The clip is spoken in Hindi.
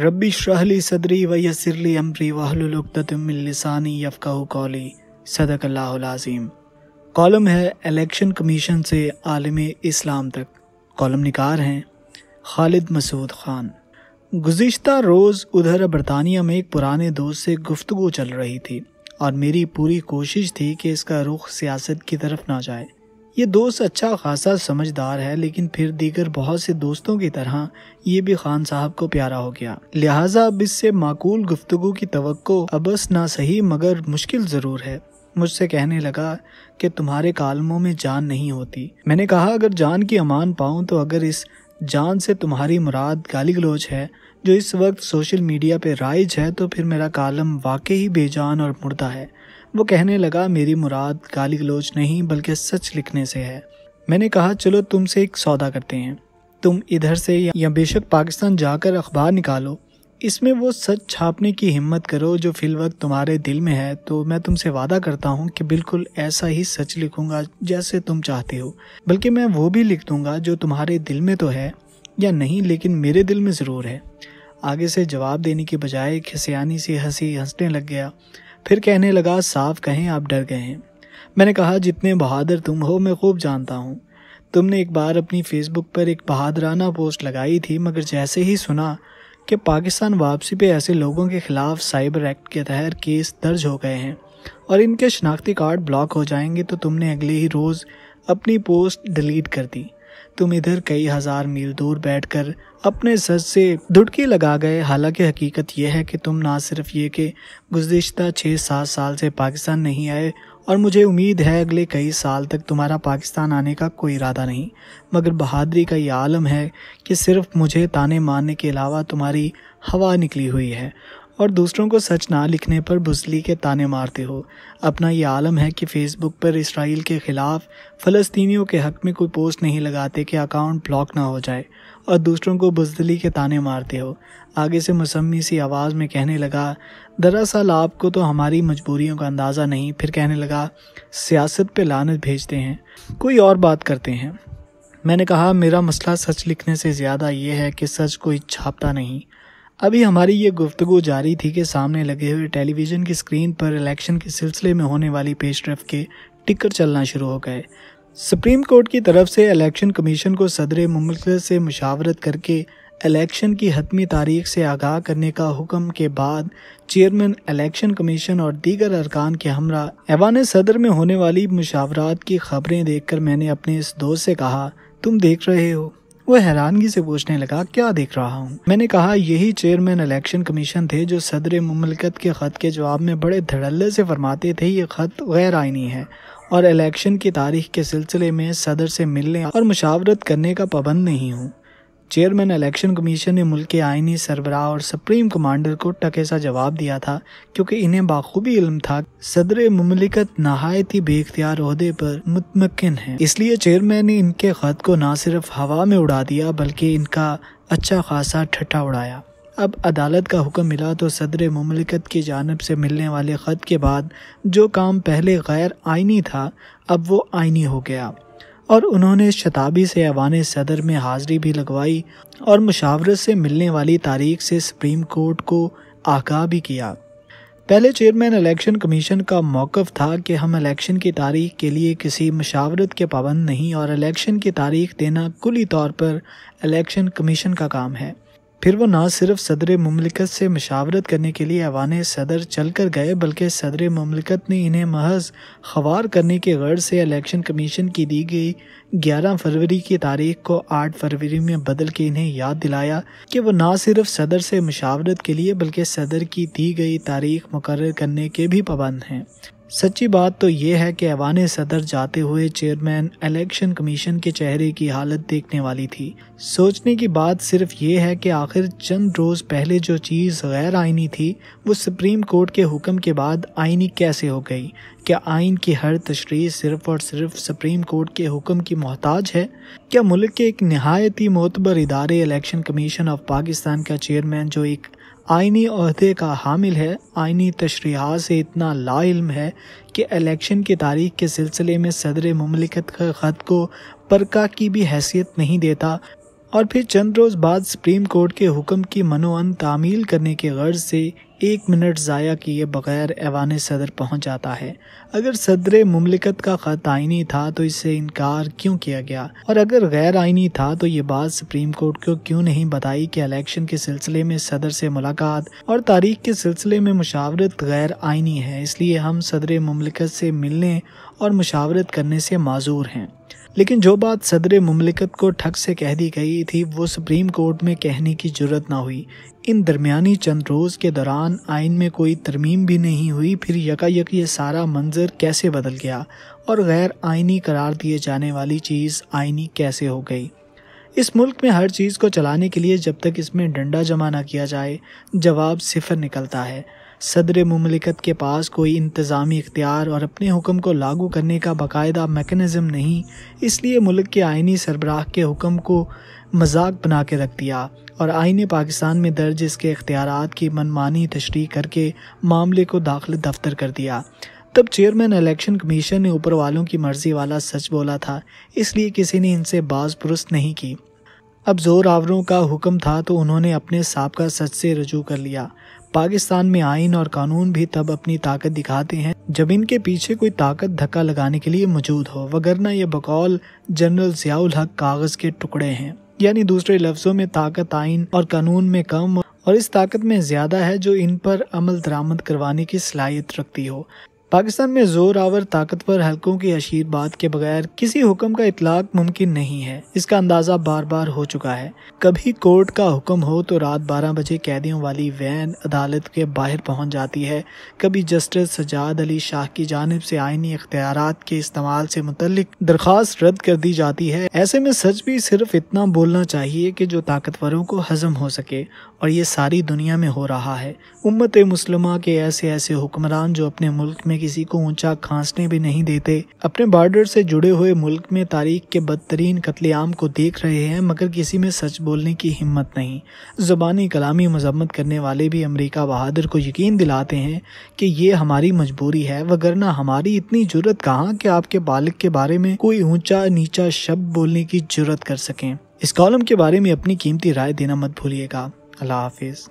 रबी शहली सदरी यसरली अमरी वाहलुलसानी यफ़ाह कौली सदक अल्लाजीम कॉलम है इलेक्शन कमीशन से आलम इस्लाम तक कॉलम निकार हैं खालिद मसूद ख़ान गुज्त रोज़ उधर बरतानिया में एक पुराने दोस्त से गुफ्तु चल रही थी और मेरी पूरी कोशिश थी कि इसका रुख सियासत की तरफ ना जाए ये दोस्त अच्छा खासा समझदार है लेकिन फिर दीगर बहुत से दोस्तों की तरह ये भी खान साहब को प्यारा हो गया लिहाजा अब इससे माकूल गुफ्तगु की तो अबस ना सही मगर मुश्किल ज़रूर है मुझसे कहने लगा कि तुम्हारे कालमों में जान नहीं होती मैंने कहा अगर जान की अमान पाऊँ तो अगर इस जान से तुम्हारी मुराद गाली गलोच है जो इस वक्त सोशल मीडिया पर राइज है तो फिर मेरा कालम वाकई ही बेजान और मुर्दा है वो कहने लगा मेरी मुराद गाली गलोच नहीं बल्कि सच लिखने से है मैंने कहा चलो तुमसे एक सौदा करते हैं तुम इधर से या बेशक पाकिस्तान जाकर अखबार निकालो इसमें वो सच छापने की हिम्मत करो जो फिल वक्त तुम्हारे दिल में है तो मैं तुमसे वादा करता हूँ कि बिल्कुल ऐसा ही सच लिखूंगा जैसे तुम चाहते हो बल्कि मैं वो भी लिख दूंगा जो तुम्हारे दिल में तो है या नहीं लेकिन मेरे दिल में ज़रूर है आगे से जवाब देने के बजाय खिसियानी सी हंसी हंसने लग गया फिर कहने लगा साफ कहें आप डर गए हैं मैंने कहा जितने बहादुर तुम हो मैं खूब जानता हूँ तुमने एक बार अपनी फेसबुक पर एक बहादुराना पोस्ट लगाई थी मगर जैसे ही सुना कि पाकिस्तान वापसी पे ऐसे लोगों के खिलाफ साइबर एक्ट के तहत केस दर्ज हो गए हैं और इनके शनाख्ती कार्ड ब्लॉक हो जाएंगे तो तुमने अगले ही रोज़ अपनी पोस्ट डिलीट कर दी तुम इधर कई हजार मील दूर बैठकर अपने सच से धुटकी लगा गए हालांकि हकीकत यह है कि तुम ना सिर्फ ये कि गुजशत छः सात साल से पाकिस्तान नहीं आए और मुझे उम्मीद है अगले कई साल तक तुम्हारा पाकिस्तान आने का कोई इरादा नहीं मगर बहादरी का ये आलम है कि सिर्फ मुझे ताने मारने के अलावा तुम्हारी हवा निकली हुई है और दूसरों को सच ना लिखने पर बुजली के ताने मारते हो अपना ये आलम है कि फ़ेसबुक पर इसराइल के ख़िलाफ़ फ़लस्तियों के हक़ में कोई पोस्ट नहीं लगाते कि अकाउंट ब्लॉक ना हो जाए और दूसरों को बुजदली के ताने मारते हो आगे से मसमी सी आवाज़ में कहने लगा दरअसल आपको तो हमारी मजबूरियों का अंदाज़ा नहीं फिर कहने लगा सियासत पे लानत भेजते हैं कोई और बात करते हैं मैंने कहा मेरा मसला सच लिखने से ज़्यादा ये है कि सच कोई छापता नहीं अभी हमारी ये गुफ्तगु जारी थी कि सामने लगे हुए टेलीविज़न की स्क्रीन पर इलेक्शन के सिलसिले में होने वाली पेशरफ के टिकर चलना शुरू हो गए सुप्रीम कोर्ट की तरफ से इलेक्शन कमीशन को सदर मुमलक से मुशावरत करके इलेक्शन की हतमी तारीख से आगाह करने का हुक्म के बाद चेयरमैन इलेक्शन कमीशन और दीगर अरकान के हमरा ऐवान सदर में होने वाली मुशावरत की खबरें देखकर मैंने अपने इस दोस्त से कहा तुम देख रहे हो वो हैरानगी से पूछने लगा क्या देख रहा हूँ मैंने कहा यही चेयरमैन इलेक्शन कमीशन थे जो सदर ममलकत के ख़त के जवाब में बड़े धड़ल्ले से फरमाते थे ये ख़त गैर आइनी है और इलेक्शन की तारीख के सिलसिले में सदर से मिलने और मुशावरत करने का पाबंद नहीं हूँ चेयरमैन इलेक्शन कमीशन ने मुल्क के आइनी सरबराह और सुप्रीम कमांडर को टकेसा जवाब दिया था क्योंकि इन्हें बाखूबी इल्म था सदर ममलिकत नहायत ही बेख्तियार अहदे पर मुतमकिन है इसलिए चेयरमैन ने इनके खत को न सिर्फ हवा में उड़ा दिया बल्कि इनका अच्छा खासा ठट्ठा उड़ाया अब अदालत का हुक्म मिला तो सदर ममलिकत की जानब से मिलने वाले ख़त के बाद जो काम पहले गैर आइनी था अब वो आइनी हो गया और उन्होंने शताब्दी से ऐवान सदर में हाजिरी भी लगवाई और मुशावरत से मिलने वाली तारीख से सुप्रीम कोर्ट को आगाह भी किया पहले चेयरमैन इलेक्शन कमीशन का मौक़ था कि हम इलेक्शन की तारीख के लिए किसी मशावरत के पाबंद नहीं और इलेक्शन की तारीख देना कुली तौर पर इलेक्शन कमीशन का काम है फिर वो ना सिर्फ सदर ममलिकत से मशावरत करने के लिए अवान सदर चल कर गए बल्कि सदर ममलिकत ने इन्हें महज खवार करने के गर्ज से इलेक्शन कमीशन की दी गई ग्यारह फरवरी की तारीख को आठ फरवरी में बदल के इन्हें याद दिलाया कि वो ना सिर्फ सदर से मशावरत के लिए बल्कि सदर की दी गई तारीख मुकर करने के भी पाबंद हैं सच्ची बात तो ये है कि ऐवान सदर जाते हुए चेयरमैन इलेक्शन कमीशन के चेहरे की हालत देखने वाली थी सोचने की बात सिर्फ ये है कि आखिर चंद रोज़ पहले जो चीज़ गैर आइनी थी वो सुप्रीम कोर्ट के हुक्म के बाद आइनी कैसे हो गई क्या आइन की हर तशरी सिर्फ और सिर्फ सुप्रीम कोर्ट के हुक्म की मोहताज है क्या मुल्क के एक नहायत ही मोतबर इदारे इलेक्शन कमीशन ऑफ पाकिस्तान का चेयरमैन जो एक आइनी अहदे का हामिल है आइनी तशरीहा से इतना लाइल्म है कि इलेक्शन की तारीख के सिलसिले में सदर ममलिकत के ख़त को परका की भी हैसियत नहीं देता और फिर चंद रोज़ बाद सुप्रीम कोर्ट के हुक्म की मनोअन तामील करने के गर्ज से एक मिनट ज़ाया किए बगैर ऐवान सदर पहुंच जाता है अगर सदर ममलिकत का ख़त आइनी था तो इससे इनकार क्यों किया गया और अगर गैर आइनी था तो ये बात सुप्रीम कोर्ट को क्यों नहीं बताई कि इलेक्शन के सिलसिले में सदर से मुलाकात और तारीख के सिलसिले में मुशावरत गैर आइनी है इसलिए हम सदर ममलिकत से मिलने और मुशावरत करने से माजूर हैं लेकिन जो बात सदर ममलिकत को ठग से कह दी गई थी वो सुप्रीम कोर्ट में कहने की जरूरत ना हुई इन दरमियानी चंद रोज़ के दौरान आइन में कोई तरमीम भी नहीं हुई फिर यकायक ये सारा मंजर कैसे बदल गया और गैर आइनी करार दिए जाने वाली चीज़ आइनी कैसे हो गई इस मुल्क में हर चीज़ को चलाने के लिए जब तक इसमें डंडा जमा ना किया जाए जवाब सिफर निकलता है सदर ममलिकत के पास कोई इंतज़ामी इख्तियार और अपने हुक्म को लागू करने का बाकायदा मेकनिज़म नहीं इसलिए मुल्क के आइनी सरबराह के हुक्म को मजाक बना के रख दिया और आइन पाकिस्तान में दर्ज इसके अख्तियार की मनमानी तशरी करके मामले को दाखिल दफ्तर कर दिया तब चेयरमैन इलेक्शन कमीशन ने ऊपर वालों की मर्जी वाला सच बोला था इसलिए किसी ने इनसे बाज पुरुस्त नहीं की अब जोर आवरों का हुक्म था तो उन्होंने अपने सबका सच से रजू कर लिया पाकिस्तान में आइन और कानून भी तब अपनी ताकत दिखाते हैं जब इनके पीछे कोई ताकत धक्का लगाने के लिए मौजूद हो वगरना ये बकौल जनरल जियाउल हक कागज के टुकड़े हैं यानी दूसरे लफ्जों में ताकत आइन और कानून में कम और इस ताकत में ज्यादा है जो इन पर अमल दरामद करवाने की सलाहियत रखती हो पाकिस्तान में जोर आवर ताकतवर हल्कों की आशीर्वाद के बगैर किसी हुक्म का इतलाक मुमकिन नहीं है इसका अंदाज़ा बार बार हो चुका है कभी कोर्ट का हुक्म हो तो रात 12 बजे कैदियों वाली वैन अदालत के बाहर पहुंच जाती है कभी जस्टिस सजाद अली शाह की जानब से आइनी अख्तियार के इस्तेमाल से मुतलिक दरख्वास्त रद्द कर दी जाती है ऐसे में सच भी सिर्फ इतना बोलना चाहिए कि जो ताकतवरों को हजम हो सके और ये सारी दुनिया में हो रहा है उम्मत मुसलमा के ऐसे ऐसे हुक्मरान जो अपने मुल्क में में किसी को ऊंचा खांसने भी नहीं देते अपने बॉर्डर से जुड़े हुए मुल्क में तारीख के बदतरीन कत्लेआम को देख रहे हैं मगर किसी में सच बोलने की हिम्मत नहीं जुबानी कलामी मजम्मत करने वाले भी अमरीका बहादुर को यकीन दिलाते हैं कि ये हमारी मजबूरी है वगरना हमारी इतनी जरूरत कहाँ कि आपके बालक के बारे में कोई ऊंचा नीचा शब्द बोलने की जरूरत कर सकें इस कॉलम के बारे में अपनी कीमती राय देना मत भूलिएगा अल्लाह हाफिज़